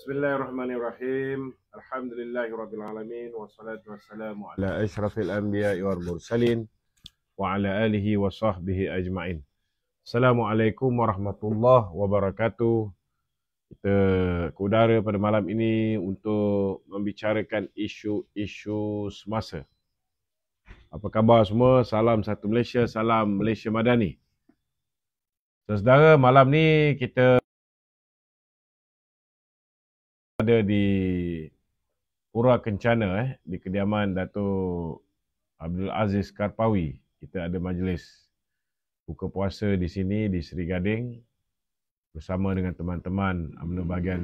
Bismillahirrahmanirrahim. Alhamdulillahirrabbilalamin. Wassalatu wassalamu ala ishrafil anbiya wal mursalin. Wa ala alihi wa sahbihi ajma'in. Assalamualaikum warahmatullahi wabarakatuh. Kita ke pada malam ini untuk membicarakan isu-isu semasa. Apa khabar semua? Salam satu Malaysia. Salam Malaysia Madani. Saudara, malam ni kita ada di Pura Kencana eh di kediaman Datuk Abdul Aziz Karpawi. Kita ada majlis buka puasa di sini di Seri Gading bersama dengan teman-teman UMNO bahagian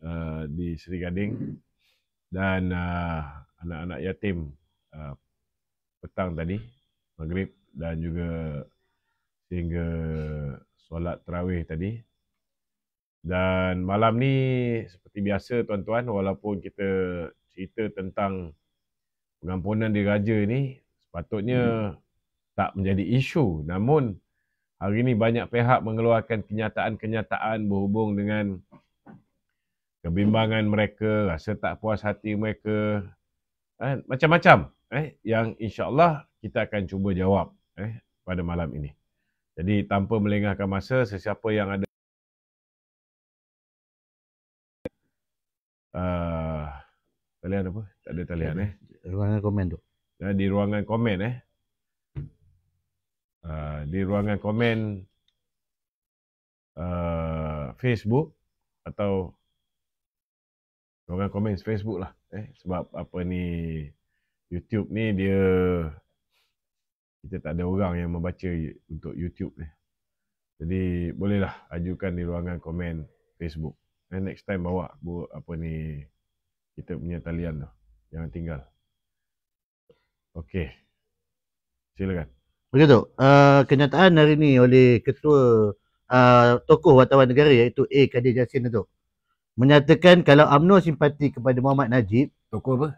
uh, di Seri Gading dan uh, anak-anak yatim uh, petang tadi maghrib dan juga sehingga solat tarawih tadi dan malam ni seperti biasa tuan-tuan walaupun kita cerita tentang pengampunan di diraja ni sepatutnya hmm. tak menjadi isu namun hari ni banyak pihak mengeluarkan kenyataan-kenyataan berhubung dengan kebimbangan mereka, rasa tak puas hati mereka eh, macam-macam eh yang insya-Allah kita akan cuba jawab eh pada malam ini. Jadi tanpa melengahkan masa sesiapa yang ada Talian apa? Tak ada talian eh. Ruangan komen tu. Nah, di ruangan komen eh. Uh, di ruangan komen uh, Facebook atau ruangan komen Facebook lah. Eh, sebab apa ni YouTube ni dia kita tak ada orang yang membaca untuk YouTube ni. Jadi bolehlah ajukan di ruangan komen Facebook. And next time bawa bu, apa ni kita punya talian tu. yang tinggal. Okey. Silakan. Begitu. Uh, ah, kenyataan hari ini oleh ketua uh, tokoh wartawan negara iaitu A. Kadir Jasin itu menyatakan kalau UMNO simpati kepada Muhammad Najib tokoh apa?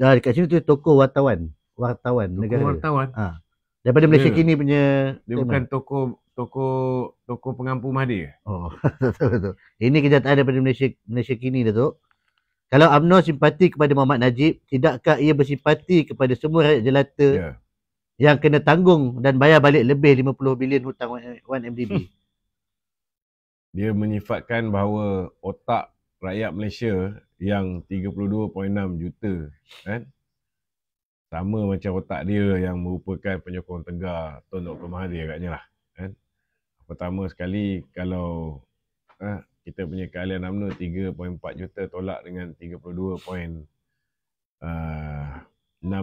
Dah uh, dekat sini tu tokoh wartawan, wartawan tokoh negara. wartawan. Ha. Uh, daripada Malaysia yeah. kini punya dia tema. bukan tokoh tokoh tokoh pengampu Mahdi. Oh, betul betul. Ini kenyataan daripada Malaysia Malaysia kini tu. Kalau UMNO simpati kepada Muhammad Najib, tidakkah ia bersimpati kepada semua rakyat jelata yeah. yang kena tanggung dan bayar balik lebih 50 bilion hutang 1MDB? Dia menyifatkan bahawa otak rakyat Malaysia yang 32.6 juta kan sama macam otak dia yang merupakan penyokong tegar Tun Dr. Mahathir agaknya lah kan pertama sekali kalau eh, kita punya keahlian UMNO 3.4 juta tolak dengan 32.6 uh, ah,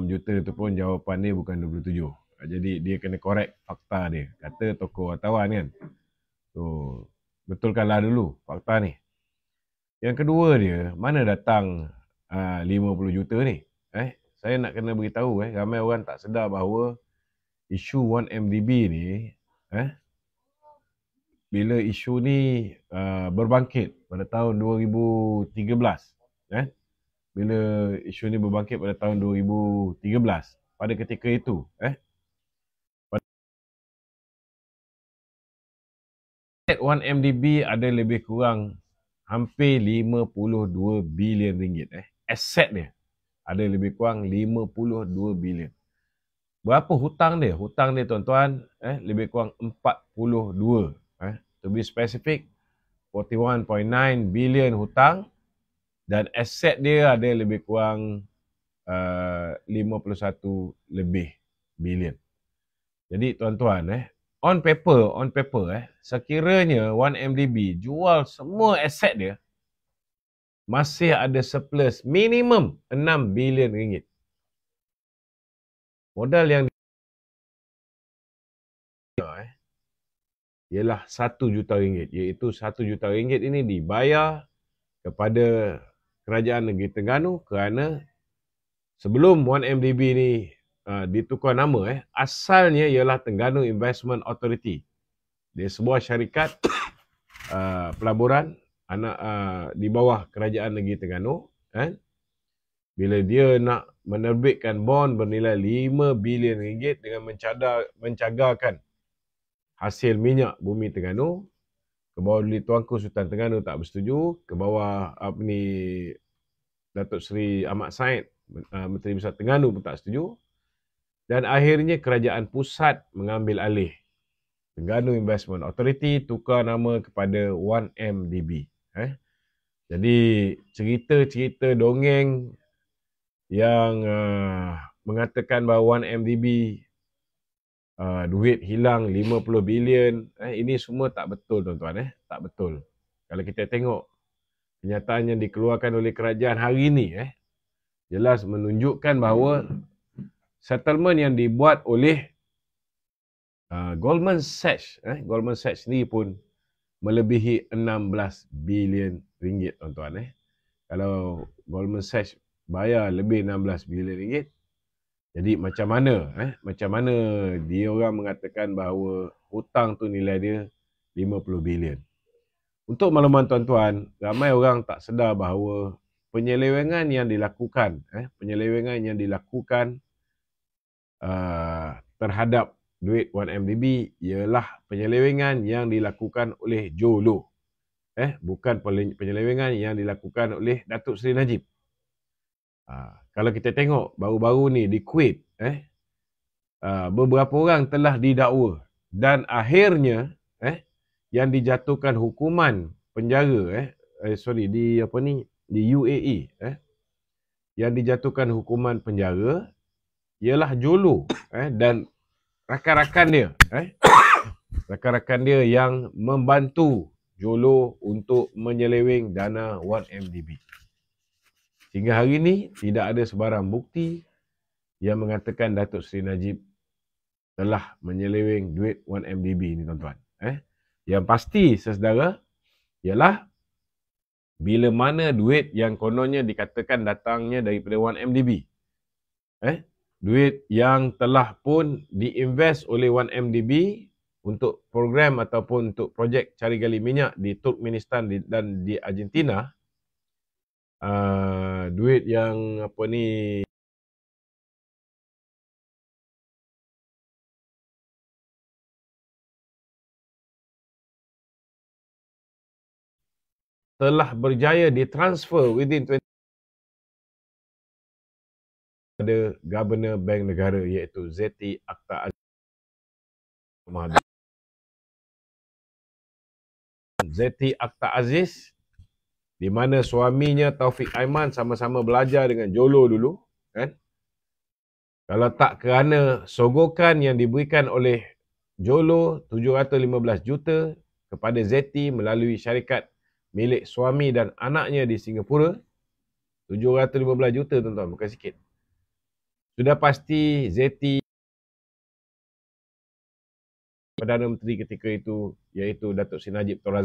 juta tu pun jawapan dia bukan 27. Ah, jadi dia kena correct fakta dia. Kata tokoh wartawan kan. So, betulkanlah dulu fakta ni. Yang kedua dia, mana datang ah, uh, 50 juta ni? Eh, saya nak kena beritahu eh, ramai orang tak sedar bahawa isu 1MDB ni eh, bila isu ni uh, berbangkit pada tahun 2013 eh bila isu ni berbangkit pada tahun 2013 pada ketika itu eh Net 1 MDB ada lebih kurang hampir 52 bilion ringgit eh aset dia ada lebih kurang 52 bilion berapa hutang dia hutang dia tuan-tuan eh lebih kurang 42 To be specific, 41.9 billion hutang dan aset dia ada lebih kurang uh, 51 lebih billion. Jadi tuan-tuan eh, on paper, on paper eh, sekiranya 1MDB jual semua aset dia, masih ada surplus minimum 6 bilion ringgit. Modal yang ialah satu juta ringgit. Iaitu satu juta ringgit ini dibayar kepada kerajaan negeri Terengganu kerana sebelum 1MDB ini uh, ditukar nama, eh, asalnya ialah Terengganu Investment Authority. Dia sebuah syarikat uh, pelaburan anak uh, di bawah kerajaan negeri Terengganu. Eh, bila dia nak menerbitkan bond bernilai 5 bilion ringgit dengan mencadar, mencagarkan hasil minyak bumi Terengganu ke bawah Duli Tuanku Sultan Terengganu tak bersetuju ke bawah apa ni Datuk Seri Ahmad Said ah, Menteri Besar Terengganu pun tak setuju dan akhirnya kerajaan pusat mengambil alih Terengganu Investment Authority tukar nama kepada 1MDB eh jadi cerita-cerita dongeng yang uh, mengatakan bahawa 1MDB uh, duit hilang 50 bilion eh ini semua tak betul tuan-tuan eh tak betul kalau kita tengok kenyataan yang dikeluarkan oleh kerajaan hari ini eh jelas menunjukkan bahawa settlement yang dibuat oleh uh, Goldman Sachs eh Goldman Sachs ni pun melebihi 16 bilion ringgit tuan-tuan eh kalau Goldman Sachs bayar lebih 16 bilion ringgit jadi macam mana eh macam mana dia orang mengatakan bahawa hutang tu nilai dia 50 bilion. Untuk makluman tuan-tuan, ramai orang tak sedar bahawa penyelewengan yang dilakukan eh penyelewengan yang dilakukan uh, terhadap duit 1MDB ialah penyelewengan yang dilakukan oleh Jolo. Eh bukan penyelewengan yang dilakukan oleh Datuk Seri Najib. uh, kalau kita tengok baru-baru ni di Kuwait eh uh, beberapa orang telah didakwa dan akhirnya eh yang dijatuhkan hukuman penjara eh, eh sorry di apa ni di UAE eh yang dijatuhkan hukuman penjara ialah Jolo eh dan rakan-rakan dia eh rakan-rakan dia yang membantu Jolo untuk menyeleweng dana 1MDB Sehingga hari ini tidak ada sebarang bukti yang mengatakan Datuk Seri Najib telah menyeleweng duit 1MDB ini tuan-tuan. Eh? Yang pasti sesedara ialah bila mana duit yang kononnya dikatakan datangnya daripada 1MDB. Eh? Duit yang telah pun diinvest oleh 1MDB untuk program ataupun untuk projek cari gali minyak di Turkmenistan dan di Argentina Ah, duit yang apa ni telah berjaya ditransfer within 20 pada Governor Bank Negara iaitu Zeti Akta Aziz. Zeti Akta Aziz di mana suaminya Taufik Aiman sama-sama belajar dengan Jolo dulu kan kalau tak kerana sogokan yang diberikan oleh Jolo 715 juta kepada Zeti melalui syarikat milik suami dan anaknya di Singapura 715 juta tuan-tuan bukan sikit sudah pasti Zeti Perdana Menteri ketika itu iaitu Datuk Sinajib Tun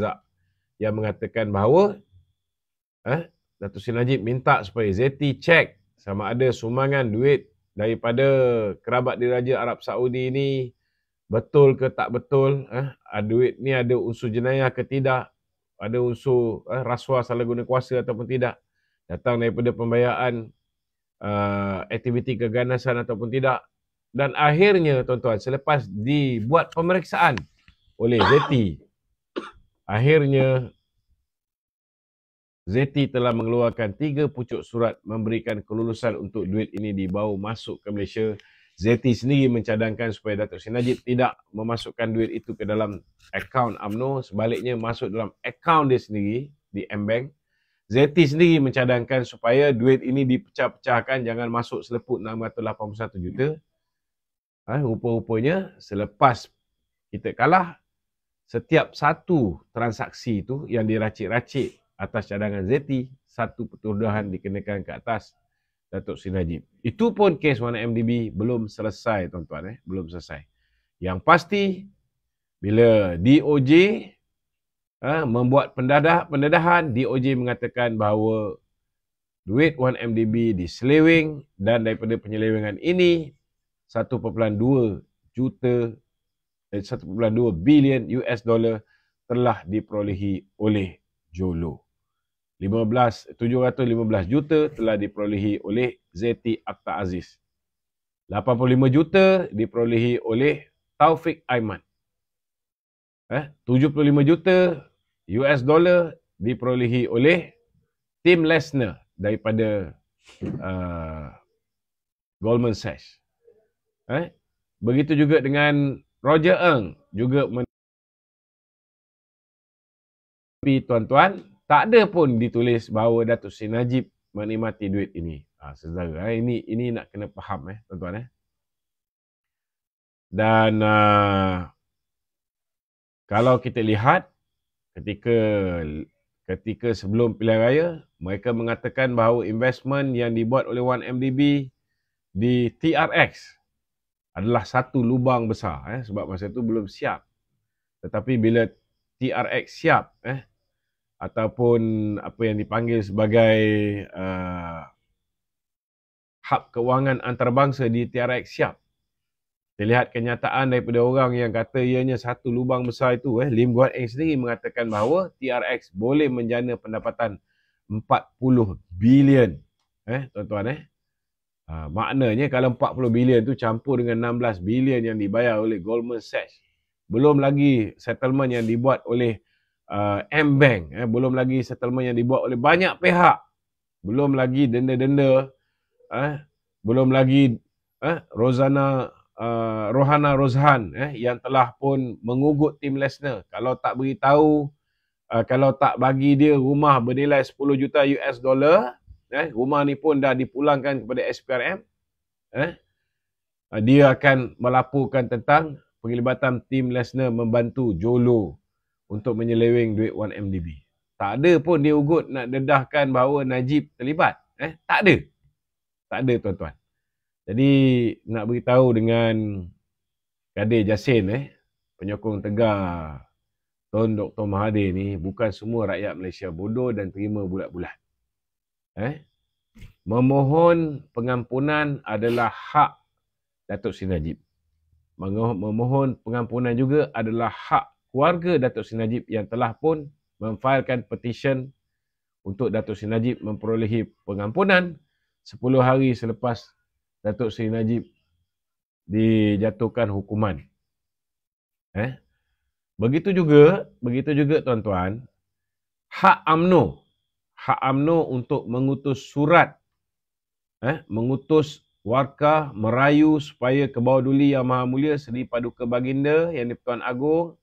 yang mengatakan bahawa Eh? Datuk Sri Najib minta supaya Zeti cek sama ada sumangan duit daripada kerabat diraja Arab Saudi ini betul ke tak betul. Eh? Duit ni ada unsur jenayah ke tidak. Ada unsur eh, rasuah salah guna kuasa ataupun tidak. Datang daripada pembayaran uh, ah, aktiviti keganasan ataupun tidak. Dan akhirnya tuan-tuan selepas dibuat pemeriksaan oleh Zeti. akhirnya Zeti telah mengeluarkan tiga pucuk surat memberikan kelulusan untuk duit ini dibawa masuk ke Malaysia. Zeti sendiri mencadangkan supaya Datuk Seri Najib tidak memasukkan duit itu ke dalam akaun UMNO. Sebaliknya masuk dalam akaun dia sendiri di M-Bank. Zeti sendiri mencadangkan supaya duit ini dipecah-pecahkan jangan masuk selepuk 681 juta. Ha, rupa-rupanya selepas kita kalah, setiap satu transaksi itu yang diracik-racik atas cadangan Zeti, satu pertuduhan dikenakan ke atas Datuk Sri Najib. Itu pun kes 1MDB belum selesai tuan-tuan eh, belum selesai. Yang pasti bila DOJ eh, membuat pendadah, pendedahan, DOJ mengatakan bahawa duit 1MDB diseleweng dan daripada penyelewengan ini 1.2 juta eh, 1.2 bilion US dollar telah diperolehi oleh Joe Lowe. 15, 715 juta telah diperolehi oleh Zeti Akta Aziz. 85 juta diperolehi oleh Taufik Aiman. Eh, 75 juta US dollar diperolehi oleh Tim Lesner daripada uh, Goldman Sachs. Eh, begitu juga dengan Roger Ng juga men tuan-tuan tak ada pun ditulis bahawa Datuk Seri Najib menikmati duit ini. Ha, saudara, eh. ini ini nak kena faham eh, tuan-tuan eh. Dan uh, kalau kita lihat ketika ketika sebelum pilihan raya, mereka mengatakan bahawa investment yang dibuat oleh 1MDB di TRX adalah satu lubang besar eh, sebab masa itu belum siap. Tetapi bila TRX siap eh, ataupun apa yang dipanggil sebagai uh, hub kewangan antarabangsa di TRX siap. Terlihat kenyataan daripada orang yang kata ianya satu lubang besar itu eh Lim Guan Eng sendiri mengatakan bahawa TRX boleh menjana pendapatan 40 bilion eh tuan-tuan eh. Uh, maknanya kalau 40 bilion tu campur dengan 16 bilion yang dibayar oleh Goldman Sachs belum lagi settlement yang dibuat oleh uh, M-Bank. Eh, belum lagi settlement yang dibuat oleh banyak pihak. Belum lagi denda-denda. Eh, belum lagi eh, Rosana uh, Rohana Rozhan eh, yang telah pun mengugut tim Lesnar. Kalau tak beritahu, uh, kalau tak bagi dia rumah bernilai 10 juta US dollar, eh, rumah ni pun dah dipulangkan kepada SPRM. Eh, uh, dia akan melaporkan tentang penglibatan tim Lesnar membantu Jolo untuk menyeleweng duit 1MDB. Tak ada pun dia ugut nak dedahkan bahawa Najib terlibat. Eh, tak ada. Tak ada tuan-tuan. Jadi nak beritahu dengan Kadir Jasin eh, penyokong tegar Tuan Dr. Mahathir ni bukan semua rakyat Malaysia bodoh dan terima bulat-bulat. Eh? Memohon pengampunan adalah hak Datuk sinajib. Memohon pengampunan juga adalah hak keluarga Datuk Seri Najib yang telah pun memfailkan petisyen untuk Datuk Seri Najib memperolehi pengampunan 10 hari selepas Datuk Seri Najib dijatuhkan hukuman. Eh? Begitu juga, begitu juga tuan-tuan, hak AMNO, hak AMNO untuk mengutus surat, eh, mengutus warka merayu supaya kebawah duli yang maha mulia Seri Paduka Baginda yang di Pertuan Agong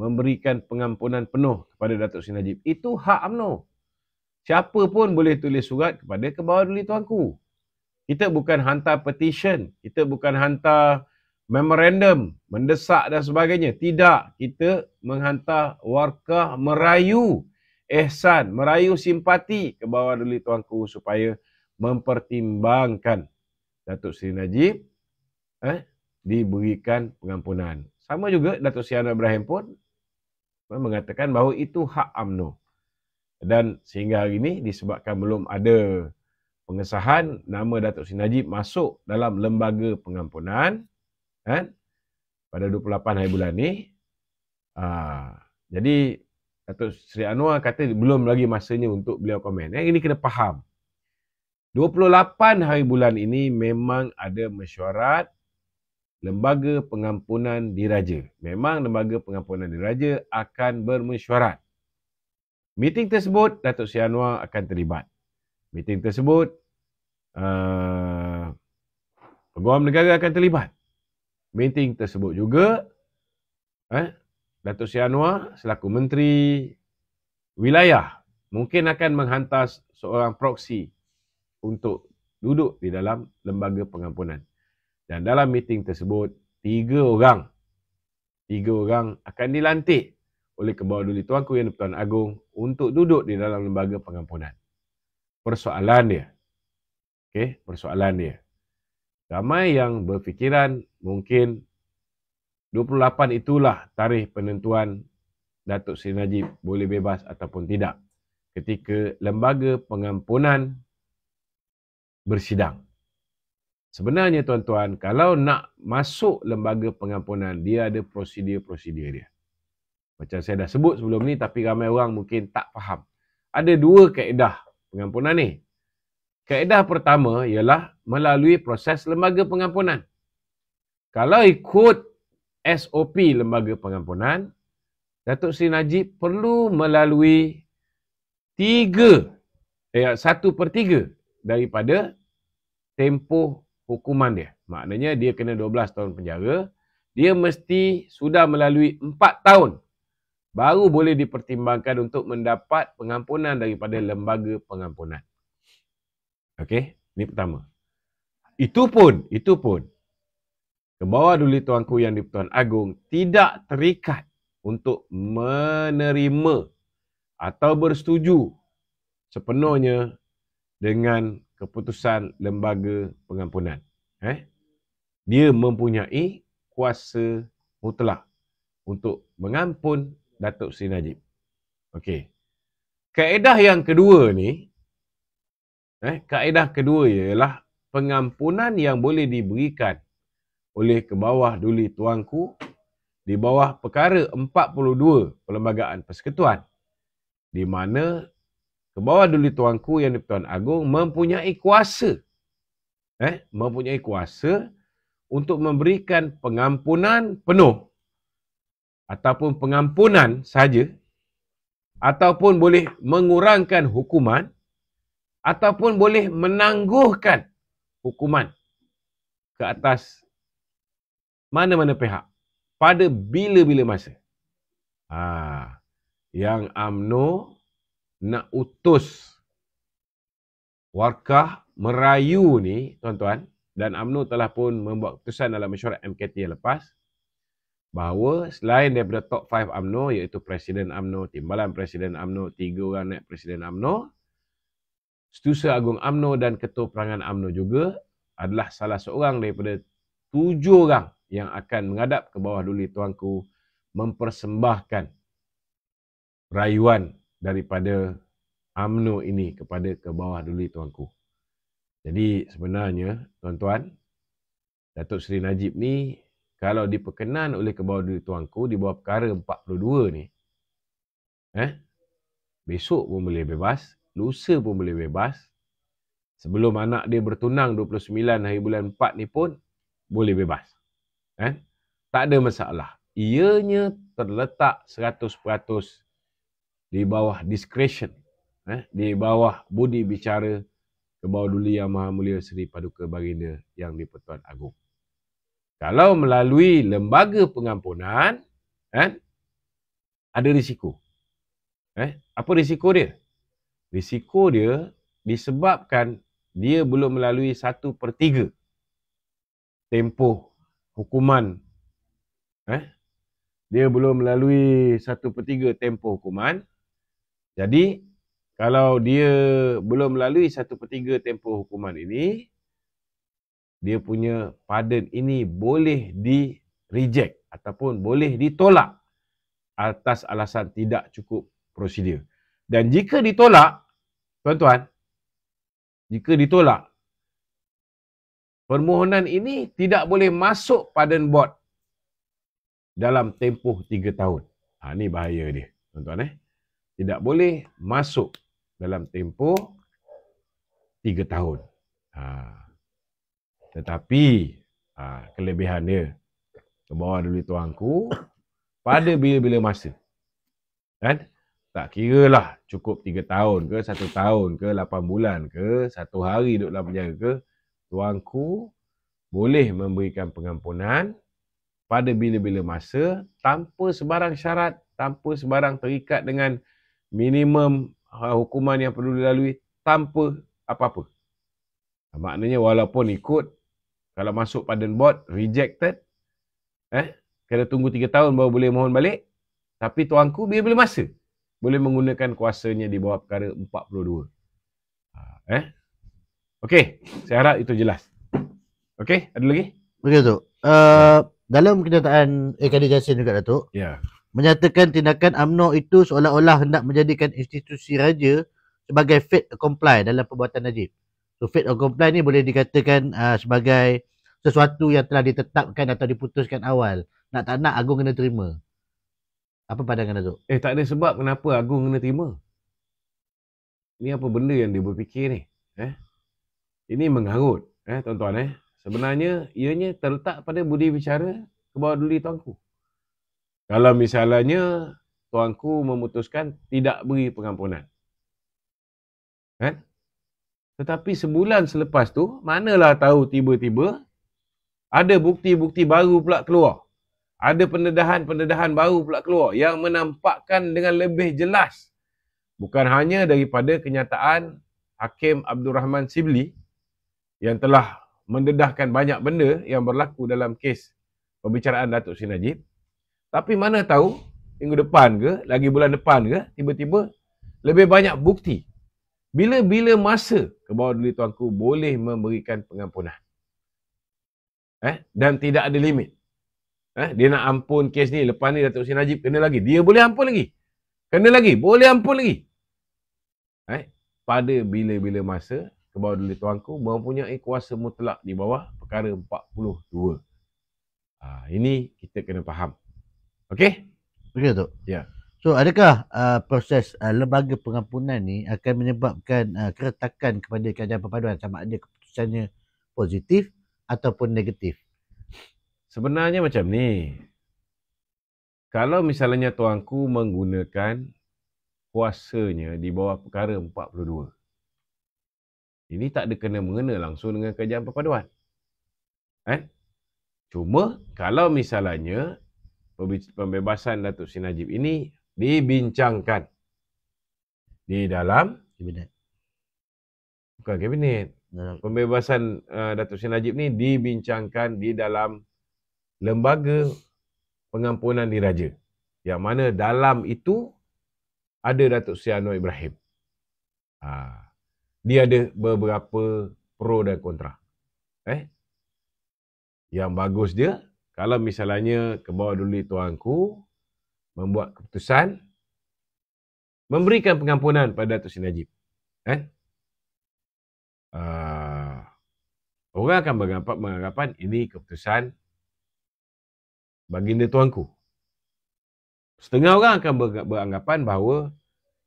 memberikan pengampunan penuh kepada Datuk Seri Najib. Itu hak UMNO. Siapa pun boleh tulis surat kepada kebawah duli tuanku. Kita bukan hantar petition, kita bukan hantar memorandum, mendesak dan sebagainya. Tidak, kita menghantar warkah merayu ihsan, merayu simpati kebawah duli tuanku supaya mempertimbangkan Datuk Seri Najib eh, diberikan pengampunan. Sama juga Datuk Sian Ibrahim pun mengatakan bahawa itu hak UMNO. Dan sehingga hari ini disebabkan belum ada pengesahan nama Datuk Sri Najib masuk dalam lembaga pengampunan kan? pada 28 hari bulan ini. Aa, ha, jadi Datuk Sri Anwar kata belum lagi masanya untuk beliau komen. yang ini kena faham. 28 hari bulan ini memang ada mesyuarat Lembaga Pengampunan Diraja. Memang Lembaga Pengampunan Diraja akan bermesyuarat. Meeting tersebut, Datuk Seri Anwar akan terlibat. Meeting tersebut, uh, Peguam Negara akan terlibat. Meeting tersebut juga, eh, Datuk Seri Anwar selaku Menteri Wilayah mungkin akan menghantar seorang proksi untuk duduk di dalam lembaga pengampunan. Dan dalam meeting tersebut, tiga orang, tiga orang akan dilantik oleh kebawah duli tuanku yang dipertuan agung untuk duduk di dalam lembaga pengampunan. Persoalan dia. Okey, persoalan dia. Ramai yang berfikiran mungkin 28 itulah tarikh penentuan Datuk Seri Najib boleh bebas ataupun tidak ketika lembaga pengampunan bersidang. Sebenarnya tuan-tuan, kalau nak masuk lembaga pengampunan, dia ada prosedur-prosedur dia. Macam saya dah sebut sebelum ni tapi ramai orang mungkin tak faham. Ada dua kaedah pengampunan ni. Kaedah pertama ialah melalui proses lembaga pengampunan. Kalau ikut SOP lembaga pengampunan, Datuk Seri Najib perlu melalui tiga, eh, satu per tiga daripada tempoh hukuman dia. Maknanya dia kena 12 tahun penjara. Dia mesti sudah melalui 4 tahun baru boleh dipertimbangkan untuk mendapat pengampunan daripada lembaga pengampunan. Okey, ini pertama. Itu pun, itu pun. Kebawah duli tuanku yang di-Pertuan Agung tidak terikat untuk menerima atau bersetuju sepenuhnya dengan keputusan lembaga pengampunan. Eh? Dia mempunyai kuasa mutlak untuk mengampun Datuk Seri Najib. Okey. Kaedah yang kedua ni, eh, kaedah kedua ialah pengampunan yang boleh diberikan oleh ke bawah duli tuanku di bawah perkara 42 Perlembagaan Persekutuan di mana ke bawah duli tuanku yang DiPertuan pertuan Agong mempunyai kuasa eh mempunyai kuasa untuk memberikan pengampunan penuh ataupun pengampunan saja ataupun boleh mengurangkan hukuman ataupun boleh menangguhkan hukuman ke atas mana-mana pihak pada bila-bila masa. Ha, yang UMNO nak utus warkah merayu ni tuan-tuan dan UMNO telah pun membuat keputusan dalam mesyuarat MKT yang lepas bahawa selain daripada top 5 UMNO iaitu Presiden UMNO, Timbalan Presiden UMNO, tiga orang naik Presiden UMNO, Setusa Agung UMNO dan Ketua Perangan UMNO juga adalah salah seorang daripada tujuh orang yang akan menghadap ke bawah duli tuanku mempersembahkan rayuan daripada UMNO ini kepada ke bawah duli tuanku. Jadi sebenarnya tuan-tuan, Datuk Seri Najib ni kalau diperkenan oleh ke bawah duli tuanku di bawah perkara 42 ni, eh, besok pun boleh bebas, lusa pun boleh bebas, sebelum anak dia bertunang 29 hari bulan 4 ni pun boleh bebas. Eh, tak ada masalah. Ianya terletak 100% di bawah discretion, eh, di bawah budi bicara Duli yang maha mulia Seri Paduka Baginda yang dipertuan agung. Kalau melalui lembaga pengampunan, eh, ada risiko. Eh, apa risiko dia? Risiko dia disebabkan dia belum melalui satu per tiga tempoh hukuman. Eh, dia belum melalui satu per tiga tempoh hukuman, jadi kalau dia belum melalui per tiga tempoh hukuman ini dia punya pardon ini boleh di reject ataupun boleh ditolak atas alasan tidak cukup prosedur. Dan jika ditolak, tuan-tuan, jika ditolak permohonan ini tidak boleh masuk pardon board dalam tempoh tiga tahun. Ha ni bahaya dia, tuan-tuan eh tidak boleh masuk dalam tempoh tiga tahun. Ha. Tetapi ha, kelebihan dia ke bawah dulu tuanku pada bila-bila masa. Kan? Tak kira lah cukup tiga tahun ke, satu tahun ke, lapan bulan ke, satu hari duduk dalam penjara ke, tuanku boleh memberikan pengampunan pada bila-bila masa tanpa sebarang syarat, tanpa sebarang terikat dengan minimum hukuman yang perlu dilalui tanpa apa-apa. Maknanya walaupun ikut, kalau masuk pardon board, rejected, eh, kena tunggu tiga tahun baru boleh mohon balik. Tapi tuanku bila boleh masa boleh menggunakan kuasanya di bawah perkara 42. Ah, eh? Okey, saya harap itu jelas. Okey, ada lagi? Okey, Datuk. Uh, dalam kenyataan eh, AKD Jasin juga, Datuk. Yeah menyatakan tindakan UMNO itu seolah-olah hendak menjadikan institusi raja sebagai fit comply dalam perbuatan Najib. So fit comply ni boleh dikatakan uh, sebagai sesuatu yang telah ditetapkan atau diputuskan awal. Nak tak nak Agung kena terima. Apa pandangan Azuk? Eh tak ada sebab kenapa Agung kena terima. Ini apa benda yang dia berfikir ni? Eh? Ini mengharut eh tuan-tuan eh. Sebenarnya ianya terletak pada budi bicara kebawah duli tuanku. Kalau misalnya tuanku memutuskan tidak beri pengampunan. Kan? Tetapi sebulan selepas tu, manalah tahu tiba-tiba ada bukti-bukti baru pula keluar. Ada pendedahan-pendedahan baru pula keluar yang menampakkan dengan lebih jelas bukan hanya daripada kenyataan Hakim Abdul Rahman Sibli yang telah mendedahkan banyak benda yang berlaku dalam kes pembicaraan Datuk Sri tapi mana tahu minggu depan ke, lagi bulan depan ke, tiba-tiba lebih banyak bukti. Bila-bila masa kebawah duli tuanku boleh memberikan pengampunan. Eh? Dan tidak ada limit. Eh? Dia nak ampun kes ni, lepas ni Datuk Sin Najib kena lagi. Dia boleh ampun lagi. Kena lagi, boleh ampun lagi. Eh? Pada bila-bila masa kebawah duli tuanku mempunyai kuasa mutlak di bawah perkara 42. Ha, ah, ini kita kena faham. Okey. Okey tu. Ya. So adakah uh, proses uh, lembaga pengampunan ni akan menyebabkan uh, keretakan kepada keadaan perpaduan sama ada keputusannya positif ataupun negatif? Sebenarnya macam ni. Kalau misalnya tuanku menggunakan kuasanya di bawah perkara 42. Ini tak ada kena mengena langsung dengan kerajaan perpaduan. Eh? Cuma kalau misalnya pembebasan Datuk Sri Najib ini dibincangkan di dalam kabinet. Bukan kabinet. Pembebasan uh, Datuk Sri Najib ni dibincangkan di dalam lembaga pengampunan diraja. Yang mana dalam itu ada Datuk Sri Anwar Ibrahim. Ha. Dia ada beberapa pro dan kontra. Eh? Yang bagus dia kalau misalnya ke bawah duli tuanku membuat keputusan memberikan pengampunan pada Datuk Sin Najib. Eh? Uh, orang akan beranggapan, beranggapan ini keputusan baginda tuanku. Setengah orang akan beranggapan bahawa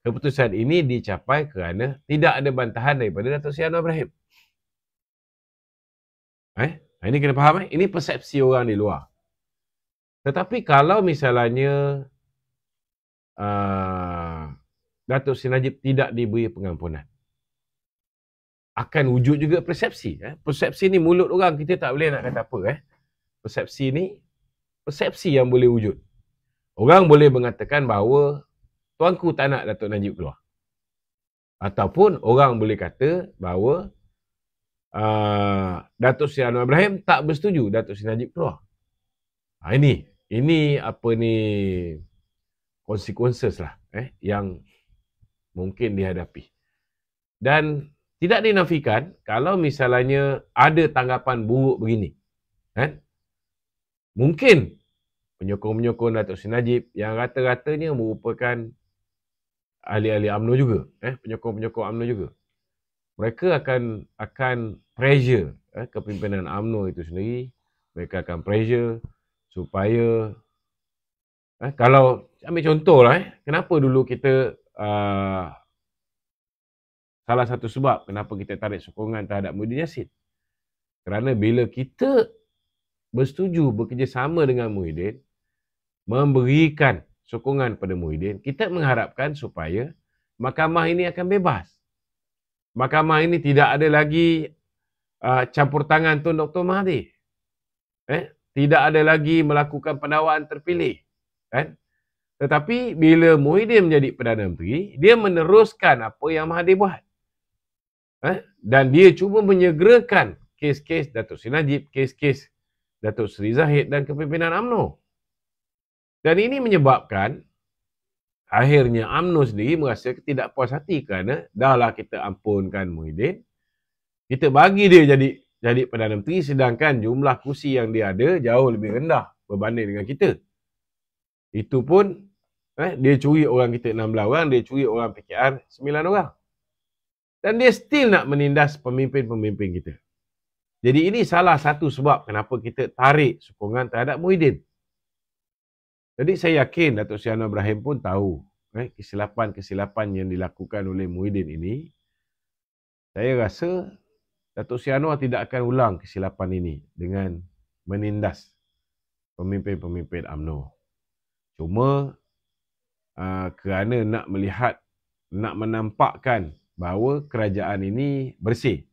keputusan ini dicapai kerana tidak ada bantahan daripada Datuk Sri Anwar Ibrahim. Eh? Ini kena faham eh. Ini persepsi orang di luar. Tetapi kalau misalnya uh, Datuk Sri Najib tidak diberi pengampunan. Akan wujud juga persepsi. Eh. Persepsi ni mulut orang. Kita tak boleh nak kata apa. Eh. Persepsi ni persepsi yang boleh wujud. Orang boleh mengatakan bahawa tuanku tak nak Datuk Najib keluar. Ataupun orang boleh kata bahawa uh, Datuk Seri Anwar Ibrahim tak bersetuju Datuk Seri Najib keluar. Ha, ini ini apa ni konsekuensis lah eh yang mungkin dihadapi. Dan tidak dinafikan kalau misalnya ada tanggapan buruk begini. Kan? Mungkin penyokong-penyokong Datuk Seri Najib yang rata-ratanya merupakan ahli-ahli UMNO juga, eh penyokong-penyokong UMNO juga. Mereka akan akan pressure eh, kepimpinan UMNO itu sendiri mereka akan pressure supaya eh, kalau ambil contoh lah eh, kenapa dulu kita uh, salah satu sebab kenapa kita tarik sokongan terhadap Muhyiddin Yassin kerana bila kita bersetuju bekerjasama dengan Muhyiddin memberikan sokongan pada Muhyiddin kita mengharapkan supaya mahkamah ini akan bebas mahkamah ini tidak ada lagi uh, campur tangan Tun Dr. Mahathir. Eh? Tidak ada lagi melakukan pendawaan terpilih. Kan? Tetapi bila Muhyiddin menjadi Perdana Menteri, dia meneruskan apa yang Mahathir buat. Eh? Dan dia cuba menyegerakan kes-kes Datuk Seri kes-kes Datuk Seri Zahid dan kepimpinan UMNO. Dan ini menyebabkan akhirnya UMNO sendiri merasa tidak puas hati kerana dahlah kita ampunkan Muhyiddin, kita bagi dia jadi jadi Perdana Menteri sedangkan jumlah kursi yang dia ada jauh lebih rendah berbanding dengan kita. Itu pun eh, dia curi orang kita 16 orang, dia curi orang PKR 9 orang. Dan dia still nak menindas pemimpin-pemimpin kita. Jadi ini salah satu sebab kenapa kita tarik sokongan terhadap Muhyiddin. Jadi saya yakin Datuk Sri Ibrahim pun tahu eh, kesilapan-kesilapan yang dilakukan oleh Muhyiddin ini. Saya rasa Datuk Sri Anwar tidak akan ulang kesilapan ini dengan menindas pemimpin-pemimpin AMNO. Cuma uh, kerana nak melihat, nak menampakkan bahawa kerajaan ini bersih.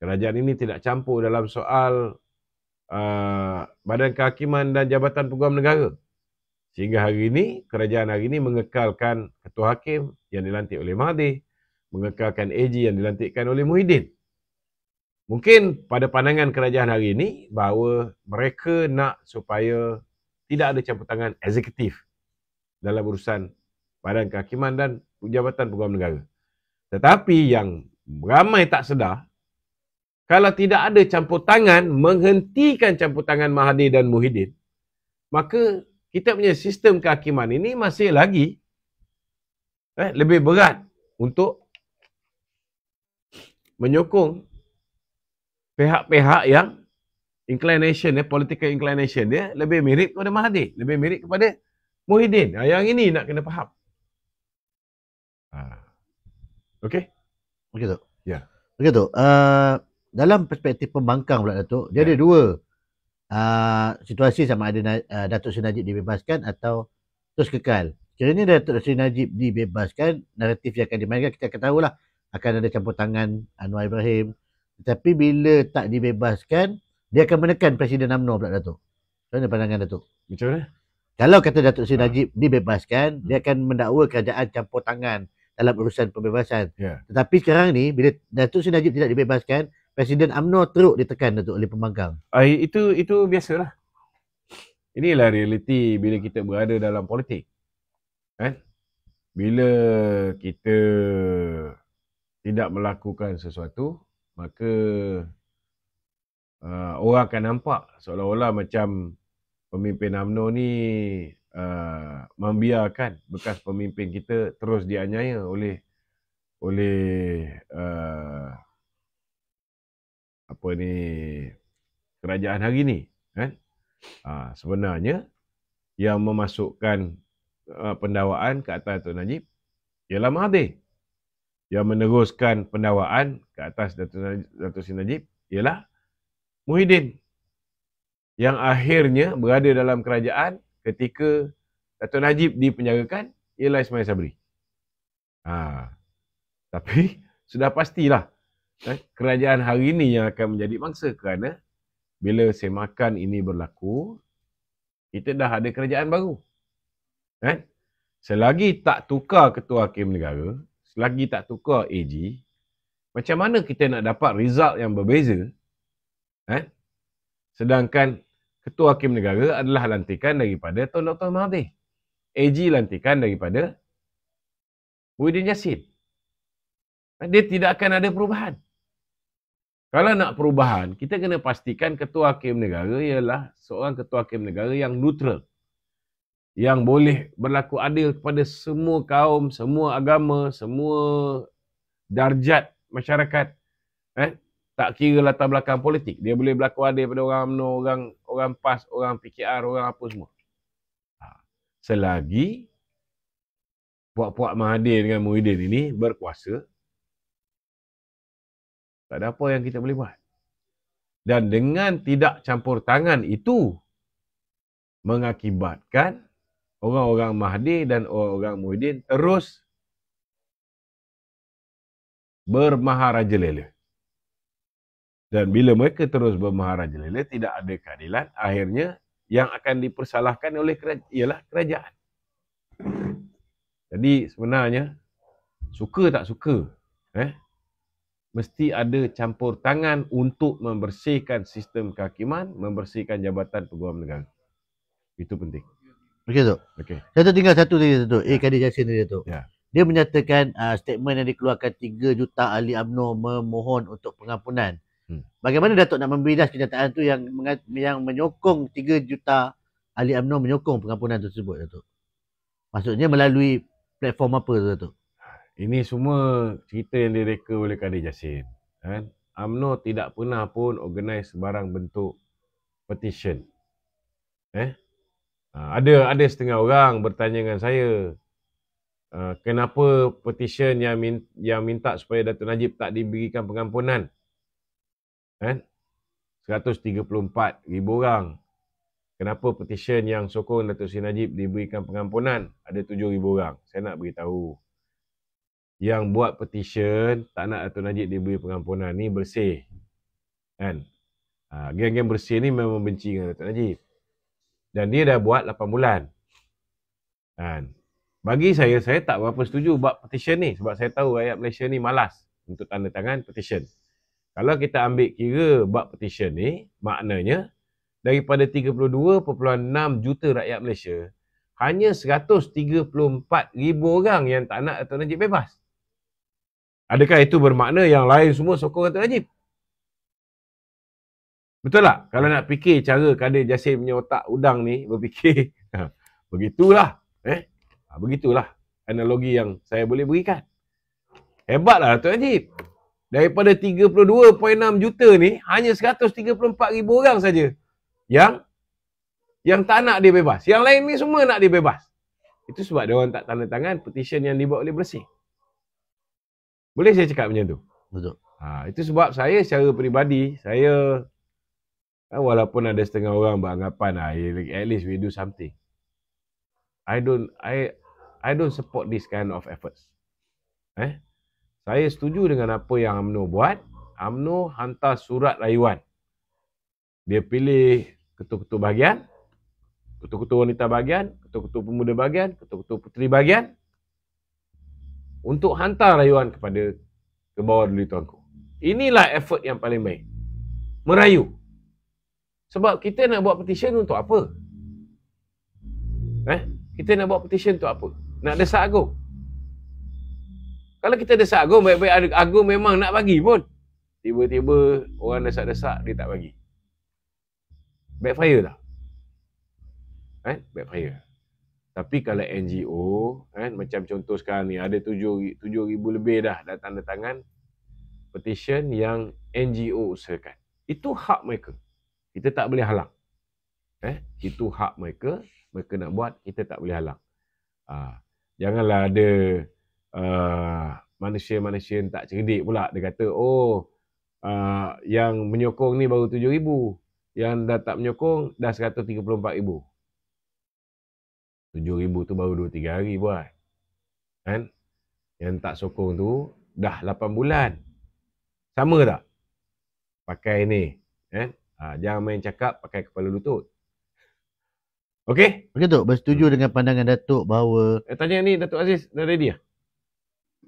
Kerajaan ini tidak campur dalam soal uh, badan kehakiman dan jabatan peguam negara. Sehingga hari ini, kerajaan hari ini mengekalkan ketua hakim yang dilantik oleh Mahathir, mengekalkan AG yang dilantikkan oleh Muhyiddin. Mungkin pada pandangan kerajaan hari ini bahawa mereka nak supaya tidak ada campur tangan eksekutif dalam urusan badan kehakiman dan jabatan peguam negara. Tetapi yang ramai tak sedar, kalau tidak ada campur tangan menghentikan campur tangan Mahathir dan Muhyiddin, maka kita punya sistem kehakiman ini masih lagi eh, lebih berat untuk menyokong pihak-pihak yang inclination dia, political inclination dia lebih mirip kepada Mahathir, lebih mirip kepada Muhyiddin. Ha, yang ini nak kena faham. Ha. Okey? Okey, Tok. Ya. Yeah. Okey, tu. Uh, ah, dalam perspektif pembangkang pula, Datuk, dia yeah. ada ya. dua uh, situasi sama ada uh, Datuk Seri Najib dibebaskan atau terus kekal. Kiranya Datuk Seri Najib dibebaskan, naratif yang akan dimainkan, kita akan tahulah akan ada campur tangan Anwar Ibrahim, tapi bila tak dibebaskan, dia akan menekan Presiden UMNO pula Datuk. Macam mana pandangan Datuk? Macam mana? Kalau kata Datuk Seri ah. Najib ha. dibebaskan, hmm. dia akan mendakwa kerajaan campur tangan dalam urusan pembebasan. Yeah. Tetapi sekarang ni, bila Datuk Seri Najib tidak dibebaskan, Presiden UMNO teruk ditekan Datuk oleh pembangkang. Ah, itu itu biasalah. Inilah realiti bila kita berada dalam politik. Kan? Eh? Bila kita tidak melakukan sesuatu, maka uh, orang akan nampak seolah-olah macam pemimpin UMNO ni uh, membiarkan bekas pemimpin kita terus dianiaya oleh oleh uh, apa ni kerajaan hari ni kan uh, sebenarnya yang memasukkan uh, pendawaan ke atas Tun Najib ialah Mahathir yang meneruskan pendawaan ke atas Dato' Sri Najib ialah Muhyiddin yang akhirnya berada dalam kerajaan ketika Dato' Najib dipenjarakan ialah Ismail Sabri. Ha. Tapi sudah pastilah eh, kerajaan hari ini yang akan menjadi mangsa kerana bila semakan ini berlaku, kita dah ada kerajaan baru. Kan? Eh? Selagi tak tukar ketua hakim negara, lagi tak tukar AG, macam mana kita nak dapat result yang berbeza? Eh? Sedangkan Ketua Hakim Negara adalah lantikan daripada Tuan Dr. Mahathir. AG lantikan daripada Muhyiddin Yassin. Eh, dia tidak akan ada perubahan. Kalau nak perubahan, kita kena pastikan Ketua Hakim Negara ialah seorang Ketua Hakim Negara yang neutral yang boleh berlaku adil kepada semua kaum, semua agama, semua darjat masyarakat. Eh? Tak kira latar belakang politik. Dia boleh berlaku adil pada orang UMNO, orang, orang PAS, orang PKR, orang apa semua. Ha. Selagi puak-puak Mahathir dengan Muhyiddin ini berkuasa, tak ada apa yang kita boleh buat. Dan dengan tidak campur tangan itu mengakibatkan orang-orang Mahdi dan orang-orang Muhyiddin terus bermaharaja lele. Dan bila mereka terus bermaharaja lele, tidak ada keadilan, akhirnya yang akan dipersalahkan oleh kerajaan, ialah kerajaan. Jadi sebenarnya, suka tak suka, eh, mesti ada campur tangan untuk membersihkan sistem kehakiman, membersihkan jabatan peguam negara. Itu penting. Okey tu. Okey. tu tinggal satu tadi tu. Eh ya. Kadir Jasin tadi tu. Ya. Dia menyatakan uh, statement yang dikeluarkan 3 juta ahli UMNO memohon untuk pengampunan. Hmm. Bagaimana Datuk nak membedah kenyataan tu yang yang menyokong 3 juta ahli UMNO menyokong pengampunan tersebut Datuk? Maksudnya melalui platform apa tu Datuk? Ini semua cerita yang direka oleh Kadir Jasin. Kan? UMNO tidak pernah pun organize sebarang bentuk petition. Eh? Ha, ada ada setengah orang bertanya dengan saya uh, kenapa petition yang min, yang minta supaya Datuk Najib tak diberikan pengampunan kan eh? 134,000 orang kenapa petition yang sokong Datuk Seri Najib diberikan pengampunan ada 7,000 orang saya nak beritahu yang buat petition tak nak Datuk Najib diberi pengampunan ni bersih kan uh, geng-geng bersih ni memang benci dengan Datuk Najib dan dia dah buat 8 bulan. Dan bagi saya, saya tak berapa setuju buat petition ni. Sebab saya tahu rakyat Malaysia ni malas untuk tanda tangan petition. Kalau kita ambil kira buat petition ni, maknanya daripada 32.6 juta rakyat Malaysia, hanya 134 ribu orang yang tak nak Dato' Najib bebas. Adakah itu bermakna yang lain semua sokong Dato' Najib? Betul tak? Kalau nak fikir cara kadir jasin punya otak udang ni berfikir. Ha, begitulah. Eh? Ha, begitulah analogi yang saya boleh berikan. Hebatlah Datuk Najib. Daripada 32.6 juta ni, hanya 134 ribu orang saja yang yang tak nak dia bebas. Yang lain ni semua nak dia bebas. Itu sebab dia orang tak tanda tangan petition yang dibuat oleh bersih. Boleh saya cakap macam tu? Betul. Ha, itu sebab saya secara peribadi, saya Kan, walaupun ada setengah orang beranggapan ah, at least we do something. I don't I I don't support this kind of efforts. Eh? Saya setuju dengan apa yang UMNO buat. UMNO hantar surat rayuan. Dia pilih ketua-ketua bahagian, ketua-ketua wanita bahagian, ketua-ketua pemuda bahagian, ketua-ketua puteri bahagian untuk hantar rayuan kepada ke bawah Duli Tuanku. Inilah effort yang paling baik. Merayu. Sebab kita nak buat petition untuk apa? Eh? Kita nak buat petition untuk apa? Nak desak agung? Kalau kita desak agung, baik-baik agung memang nak bagi pun. Tiba-tiba orang desak-desak, dia tak bagi. Backfire lah. Eh? Backfire. Tapi kalau NGO, eh, macam contoh sekarang ni, ada 7,000 lebih dah datang tanda tangan petition yang NGO usahakan. Itu hak mereka kita tak boleh halang. Eh, itu hak mereka, mereka nak buat, kita tak boleh halang. Ah, janganlah ada uh, manusia-manusia tak cerdik pula dia kata, "Oh, uh, yang menyokong ni baru 7000, yang dah tak menyokong dah 134000." 7000 tu baru 2 3 hari buat. Kan? Yang tak sokong tu dah 8 bulan. Sama tak? Pakai ni, kan? Eh? Ha, jangan main cakap pakai kepala lutut. Okey? Okey, Datuk. Bersetuju hmm. dengan pandangan Datuk bahawa... Eh, tanya ni, Datuk Aziz. Dah ready lah?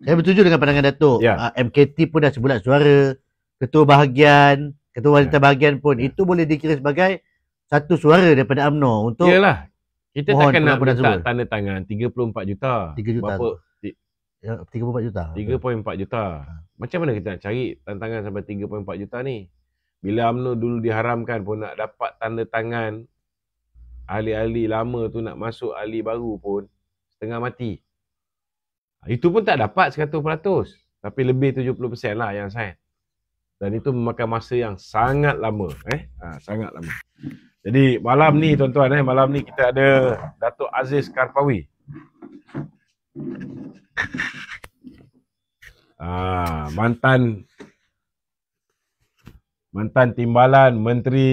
Saya bersetuju dengan pandangan Datuk. Ya. Uh, ah, MKT pun dah sebulat suara. Ketua bahagian, ketua wanita ya. bahagian pun. Ya. Itu boleh dikira sebagai satu suara daripada UMNO untuk... Yalah. Kita mohon takkan nak minta semua. tanda tangan 34 juta. 3 juta. Berapa? 34 ya, juta. 3.4 juta. Ha. Macam mana kita nak cari tantangan sampai 3.4 juta ni? Bila UMNO dulu diharamkan pun nak dapat tanda tangan ahli-ahli lama tu nak masuk ahli baru pun setengah mati. Ha, itu pun tak dapat 100%. Tapi lebih 70% lah yang saya. Dan itu memakan masa yang sangat lama. Eh? Ha, sangat lama. Jadi malam ni tuan-tuan, eh, malam ni kita ada Datuk Aziz Karpawi. Ah, mantan mantan timbalan menteri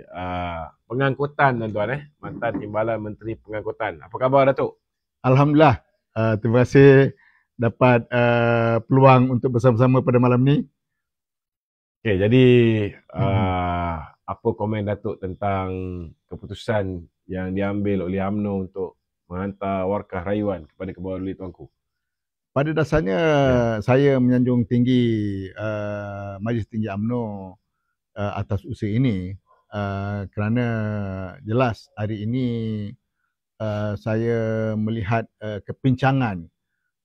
uh, pengangkutan tuan-tuan eh mantan timbalan menteri pengangkutan apa khabar datuk alhamdulillah uh, terima kasih dapat uh, peluang untuk bersama-sama pada malam ni okey jadi hmm. apa komen datuk tentang keputusan yang diambil oleh AMNO untuk menghantar warkah rayuan kepada kebawah duli tuanku pada dasarnya ya. saya menyanjung tinggi uh, Majlis Tinggi UMNO uh, eh, atas usia ini uh, kerana jelas hari ini uh, saya melihat uh, kepincangan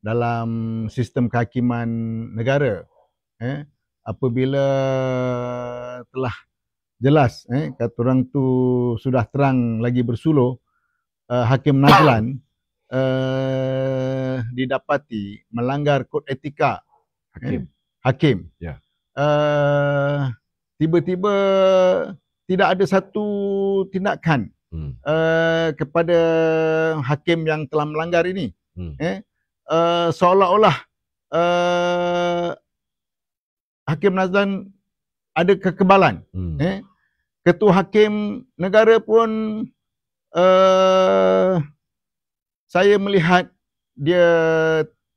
dalam sistem kehakiman negara eh apabila telah jelas eh kata orang tu sudah terang lagi bersuluh uh, hakim Najlan uh, didapati melanggar kod etika kan? hakim eh, hakim ya yeah. uh, tiba-tiba tidak ada satu tindakan hmm. uh, kepada hakim yang telah melanggar ini hmm. eh uh, seolah-olah uh, hakim Nazlan ada kekebalan hmm. eh ketua hakim negara pun uh, saya melihat dia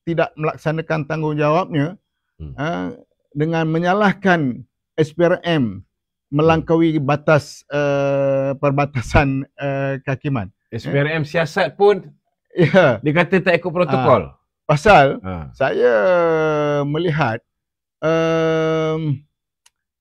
tidak melaksanakan tanggungjawabnya hmm. uh, dengan menyalahkan SPRM melangkaui batas uh, perbatasan uh, kehakiman. SPRM siasat pun yeah. dia kata tak ikut protokol. Uh, pasal uh. saya melihat uh,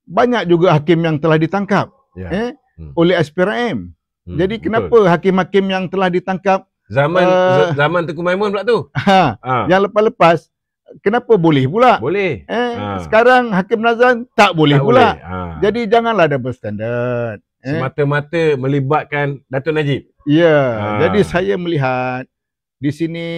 banyak juga hakim yang telah ditangkap yeah. eh, hmm. oleh SPRM. Hmm, Jadi kenapa hakim-hakim yang telah ditangkap Zaman uh, zaman Tengku Maimun pula tu. Ha. ha. Yang lepas-lepas kenapa boleh pula? Boleh. Eh, ha. sekarang Hakim Nazan tak boleh tak pula. Boleh. Ha. Jadi janganlah ada standard. Eh. Semata-mata melibatkan Datuk Najib. Ya, yeah. ha. jadi saya melihat di sini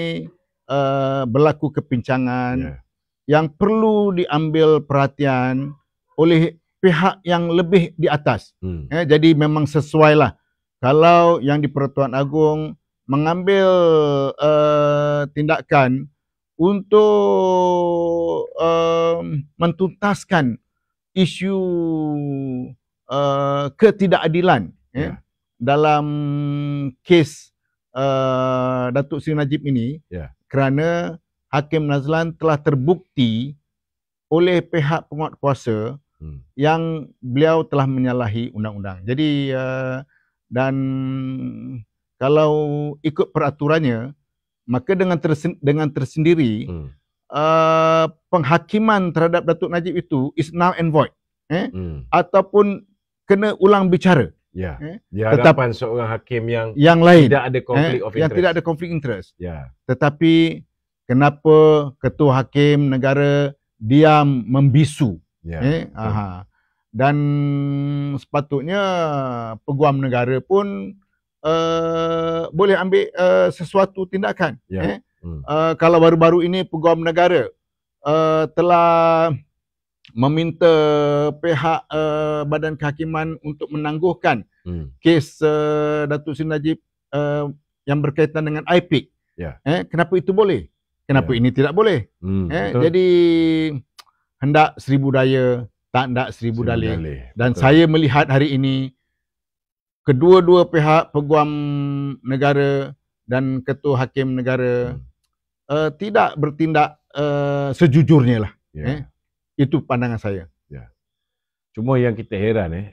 uh, berlaku kepincangan yeah. yang perlu diambil perhatian oleh pihak yang lebih di atas. Hmm. Eh, jadi memang sesuailah kalau yang di Pertuan Agong mengambil uh, tindakan untuk uh, mentuntaskan isu uh, ketidakadilan yeah. Yeah, dalam kes uh, Datuk Seri Najib ini yeah. kerana Hakim Nazlan telah terbukti oleh pihak penguat kuasa hmm. yang beliau telah menyalahi undang-undang. Jadi uh, dan kalau ikut peraturannya maka dengan tersen, dengan tersendiri hmm. uh, penghakiman terhadap Datuk Najib itu is now and void eh hmm. ataupun kena ulang bicara ya yeah. eh? hadapan seorang hakim yang yang lain tidak ada conflict eh? of interest yang tidak ada conflict interest ya yeah. tetapi kenapa ketua hakim negara diam membisu yeah. eh dan sepatutnya peguam negara pun uh, boleh ambil uh, sesuatu tindakan. Ya. Eh? Hmm. Uh, kalau baru-baru ini peguam negara uh, telah meminta pihak uh, badan kehakiman untuk menangguhkan hmm. kes uh, Datuk Sri Najib uh, yang berkaitan dengan IPIC. Ya. Eh, kenapa itu boleh? Kenapa ya. ini tidak boleh? Hmm, eh, jadi hendak seribu daya, tak hendak seribu, seribu dalih. Dan betul. saya melihat hari ini kedua-dua pihak peguam negara dan ketua hakim negara hmm. uh, tidak bertindak uh, sejujurnya lah. Yeah. Eh? Itu pandangan saya. Yeah. Cuma yang kita heran eh,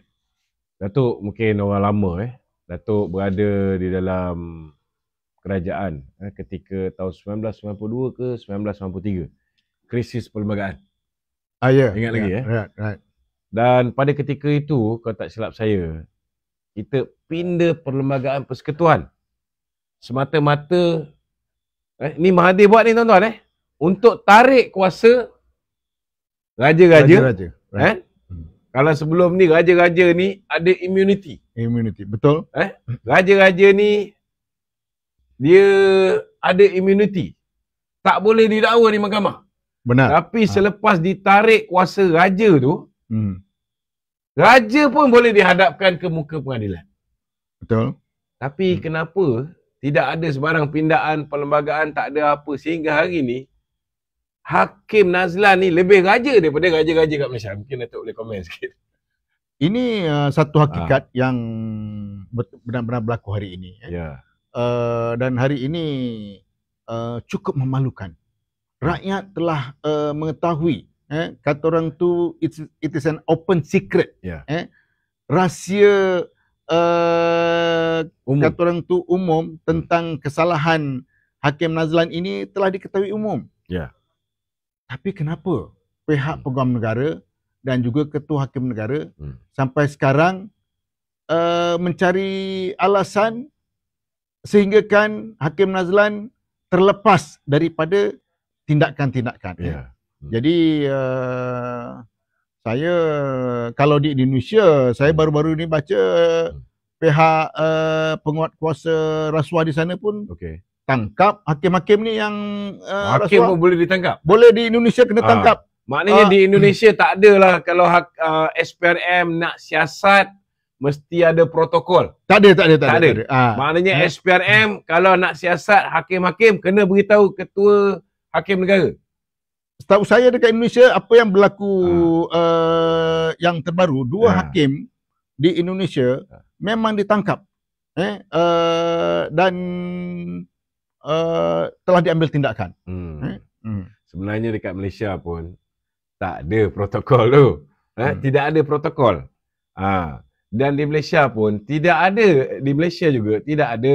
Datuk mungkin orang lama eh, Datuk berada di dalam kerajaan eh, ketika tahun 1992 ke 1993. Krisis perlembagaan. Ah, Yeah. Ingat yeah. lagi ya. Yeah. Eh? Right. Right. Dan pada ketika itu, kalau tak silap saya, kita pindah perlembagaan persekutuan semata-mata eh ni Mahathir buat ni tuan-tuan eh untuk tarik kuasa raja-raja raja right. eh hmm. kalau sebelum ni raja-raja ni ada immunity immunity betul eh raja-raja ni dia ada immunity tak boleh didakwa di mahkamah benar tapi ha. selepas ditarik kuasa raja tu hmm Raja pun boleh dihadapkan ke muka pengadilan. Betul. Tapi hmm. kenapa tidak ada sebarang pindaan perlembagaan, tak ada apa sehingga hari ini Hakim Nazlan ni lebih raja daripada raja-raja kat Malaysia. Mungkin Datuk boleh komen sikit. Ini uh, satu hakikat ha. yang benar-benar berlaku hari ini. Ya. ya. Uh, dan hari ini uh, cukup memalukan. Hmm. Rakyat telah uh, mengetahui eh kata orang tu it's it is an open secret yeah. eh rahsia uh, kata orang tu umum tentang kesalahan hakim Nazlan ini telah diketahui umum yeah. tapi kenapa pihak hmm. peguam negara dan juga ketua hakim negara hmm. sampai sekarang uh, mencari alasan sehinggakan hakim Nazlan terlepas daripada tindakan-tindakan yeah. Hmm. Jadi uh, saya kalau di Indonesia saya hmm. baru-baru ni baca hmm. pihak uh, penguat kuasa rasuah di sana pun okay. tangkap hakim-hakim ni yang uh, hakim rasuah. pun boleh ditangkap. Boleh di Indonesia kena ha. tangkap. Maknanya ha. di Indonesia hmm. tak adalah kalau uh, SPRM nak siasat mesti ada protokol. Tak ada tak ada tak, tak ada. ada. Ha. Maknanya ha. SPRM kalau nak siasat hakim-hakim kena beritahu ketua hakim negara. Setahu saya dekat Indonesia apa yang berlaku uh. Uh, yang terbaru dua yeah. hakim di Indonesia uh. memang ditangkap eh uh, dan uh, telah diambil tindakan. Hmm. Eh? Hmm. Sebenarnya dekat Malaysia pun tak ada protokol tu. Eh? Hmm. Tidak ada protokol. Ha. Dan di Malaysia pun tidak ada di Malaysia juga tidak ada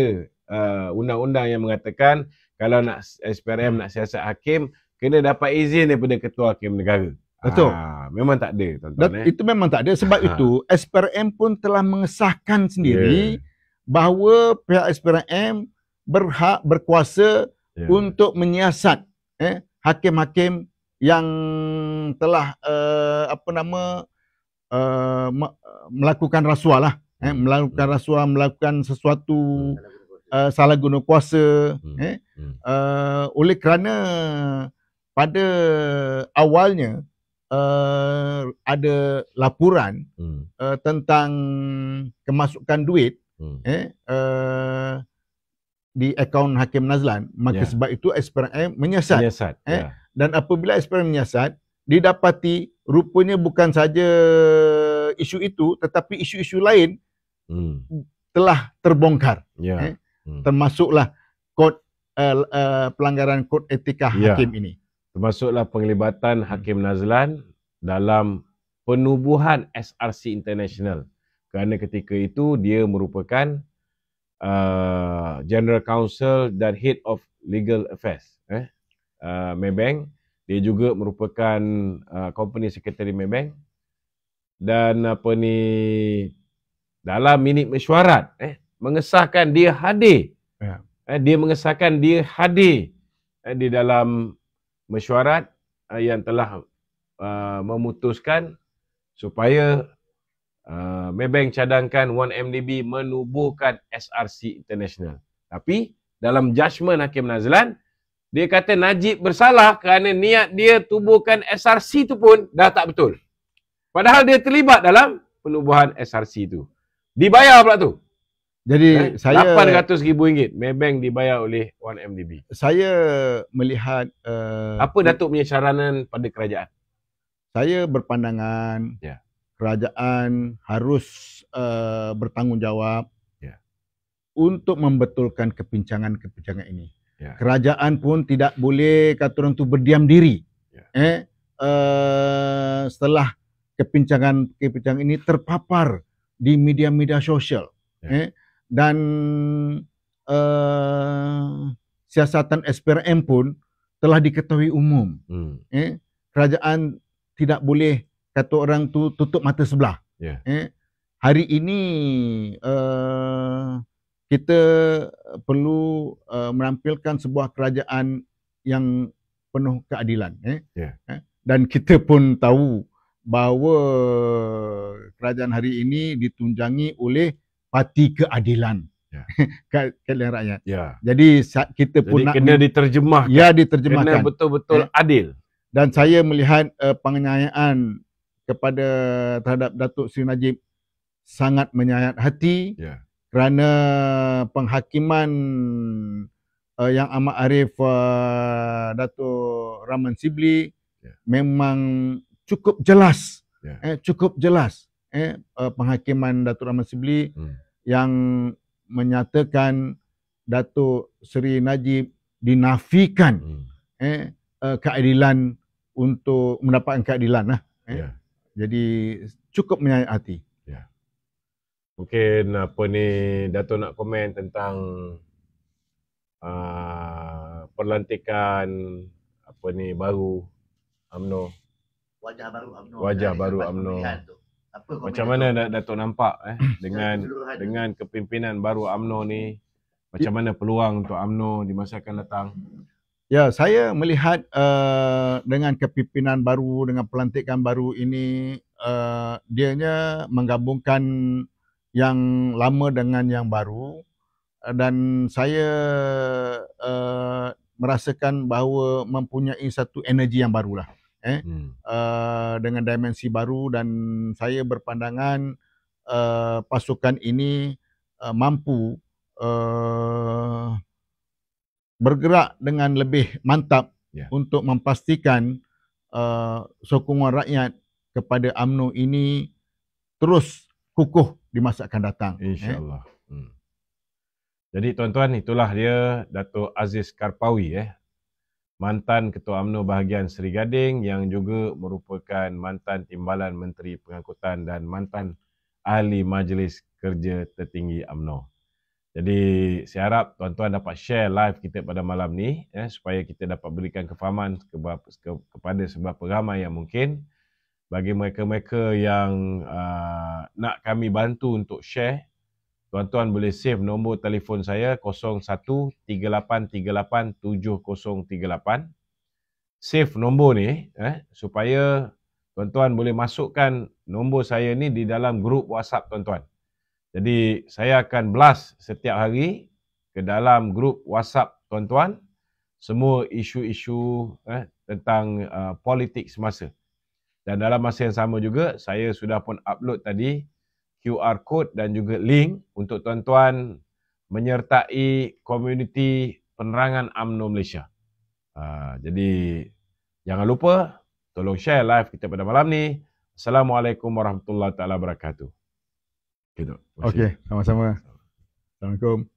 uh, undang-undang yang mengatakan kalau nak SPRM hmm. nak siasat hakim kena dapat izin daripada ketua hakim negara. Betul. Ha, memang tak ada tuan-tuan. Eh. Itu memang tak ada. Sebab ha. itu SPRM pun telah mengesahkan sendiri yeah. bahawa pihak SPRM berhak berkuasa yeah. untuk menyiasat eh, hakim-hakim yang telah uh, apa nama uh, melakukan rasuah lah. Eh, hmm. Melakukan rasuah, melakukan sesuatu uh, salah guna kuasa. Hmm. Eh, Uh, oleh kerana pada awalnya uh, ada laporan hmm. uh, tentang kemasukan duit hmm. eh, uh, di akaun Hakim Nazlan maka yeah. sebab itu SPRM menyiasat eh, yeah. dan apabila SPRM menyiasat didapati rupanya bukan saja isu itu tetapi isu-isu lain hmm. telah terbongkar yeah. eh, hmm. termasuklah kod uh, uh, pelanggaran kod etika yeah. hakim ini termasuklah penglibatan hmm. Hakim Nazlan dalam penubuhan SRC International kerana ketika itu dia merupakan uh, General Counsel dan Head of Legal Affairs eh uh, Maybank dia juga merupakan uh, company secretary Maybank dan apa ni dalam minit mesyuarat eh mengesahkan dia hadir yeah. eh dia mengesahkan dia hadir eh, di dalam mesyuarat uh, yang telah uh, memutuskan supaya uh, Maybank cadangkan 1MDB menubuhkan SRC International. Tapi dalam judgement Hakim Nazlan, dia kata Najib bersalah kerana niat dia tubuhkan SRC itu pun dah tak betul. Padahal dia terlibat dalam penubuhan SRC itu. Dibayar pula tu. Jadi eh, saya 800 ribu ringgit Maybank dibayar oleh 1MDB. Saya melihat uh, apa Datuk punya saranan pada kerajaan. Saya berpandangan yeah. kerajaan harus uh, bertanggungjawab yeah. untuk membetulkan kepincangan-kepincangan ini. Yeah. Kerajaan pun tidak boleh kata orang tu berdiam diri. Yeah. Eh uh, setelah kepincangan-kepincangan ini terpapar di media-media sosial. Yeah. Eh dan uh, siasatan SPRM pun telah diketahui umum. Hmm. Eh, kerajaan tidak boleh kata orang tu tutup mata sebelah. Yeah. Eh, hari ini uh, kita perlu uh, merampilkan sebuah kerajaan yang penuh keadilan. Eh. Yeah. Eh, dan kita pun tahu bahawa kerajaan hari ini ditunjangi oleh parti keadilan ya yeah. rakyat. Ya. Jadi kita pun Jadi nak kena diterjemahkan. Ya diterjemahkan. Kena betul-betul eh. adil. Dan saya melihat uh, penganiayaan kepada terhadap Datuk Seri Najib sangat menyayat hati. Ya. Kerana penghakiman uh, yang amat arif uh, Datuk Rahman Sibli yeah. memang cukup jelas. Yeah. Eh cukup jelas eh penghakiman Datuk Rahman Sibli. Hmm yang menyatakan Datuk Seri Najib dinafikan hmm. eh, eh keadilan untuk mendapatkan keadilan lah. Eh. Yeah. Jadi cukup menyayat hati. Yeah. Mungkin apa ni Datuk nak komen tentang uh, ah, perlantikan apa ni baru UMNO. Wajah baru UMNO. Wajah baru UMNO apa macam mana Dato'? Datuk nampak eh dengan dengan kepimpinan baru AMNO ni macam ya. mana peluang untuk AMNO di masa akan datang? Ya, saya melihat uh, dengan kepimpinan baru, dengan pelantikan baru ini, uh, nya menggabungkan yang lama dengan yang baru. dan saya uh, merasakan bahawa mempunyai satu energi yang barulah eh hmm. uh, dengan dimensi baru dan saya berpandangan uh, pasukan ini uh, mampu uh, bergerak dengan lebih mantap yeah. untuk memastikan uh, sokongan rakyat kepada AMNO ini terus kukuh di masa akan datang insyaallah eh. hmm. jadi tuan-tuan itulah dia Dato Aziz Karpawi eh mantan Ketua UMNO bahagian Seri Gading yang juga merupakan mantan Timbalan Menteri Pengangkutan dan mantan Ahli Majlis Kerja Tertinggi UMNO. Jadi saya harap tuan-tuan dapat share live kita pada malam ni eh, supaya kita dapat berikan kefahaman ke, ke, kepada seberapa ramai yang mungkin bagi mereka-mereka yang uh, nak kami bantu untuk share Tuan-tuan boleh save nombor telefon saya 0138387038 Save nombor ni eh, supaya tuan-tuan boleh masukkan nombor saya ni di dalam grup WhatsApp tuan-tuan. Jadi saya akan blast setiap hari ke dalam grup WhatsApp tuan-tuan semua isu-isu eh, tentang uh, politik semasa. Dan dalam masa yang sama juga saya sudah pun upload tadi QR code dan juga link untuk tuan-tuan menyertai komuniti penerangan UMNO Malaysia. Uh, jadi jangan lupa tolong share live kita pada malam ni. Assalamualaikum warahmatullahi taala wabarakatuh. Okey, sama-sama. Assalamualaikum.